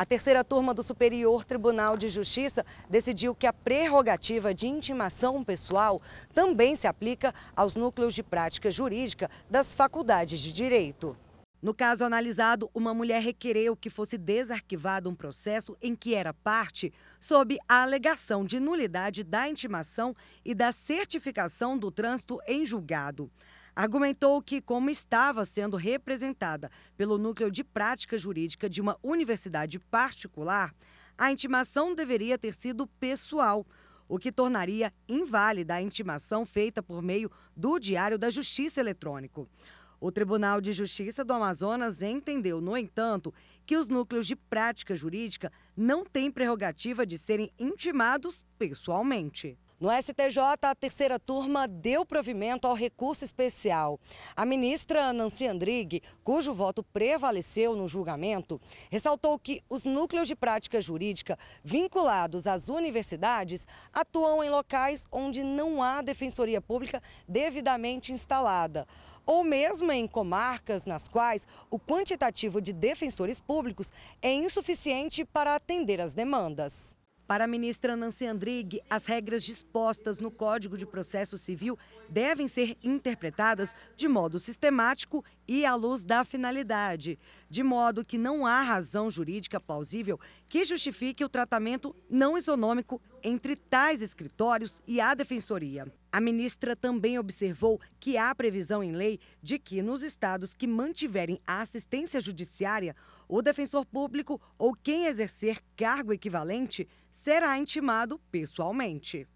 A terceira turma do Superior Tribunal de Justiça decidiu que a prerrogativa de intimação pessoal também se aplica aos núcleos de prática jurídica das faculdades de direito. No caso analisado, uma mulher requereu que fosse desarquivado um processo em que era parte sob a alegação de nulidade da intimação e da certificação do trânsito em julgado argumentou que, como estava sendo representada pelo núcleo de prática jurídica de uma universidade particular, a intimação deveria ter sido pessoal, o que tornaria inválida a intimação feita por meio do Diário da Justiça Eletrônico. O Tribunal de Justiça do Amazonas entendeu, no entanto, que os núcleos de prática jurídica não têm prerrogativa de serem intimados pessoalmente. No STJ, a terceira turma deu provimento ao recurso especial. A ministra Nancy Andrighi, cujo voto prevaleceu no julgamento, ressaltou que os núcleos de prática jurídica vinculados às universidades atuam em locais onde não há defensoria pública devidamente instalada, ou mesmo em comarcas nas quais o quantitativo de defensores públicos é insuficiente para atender as demandas. Para a ministra Nancy Andrighi, as regras dispostas no Código de Processo Civil devem ser interpretadas de modo sistemático e à luz da finalidade, de modo que não há razão jurídica plausível que justifique o tratamento não isonômico entre tais escritórios e a defensoria. A ministra também observou que há previsão em lei de que, nos estados que mantiverem a assistência judiciária, o defensor público ou quem exercer cargo equivalente será intimado pessoalmente.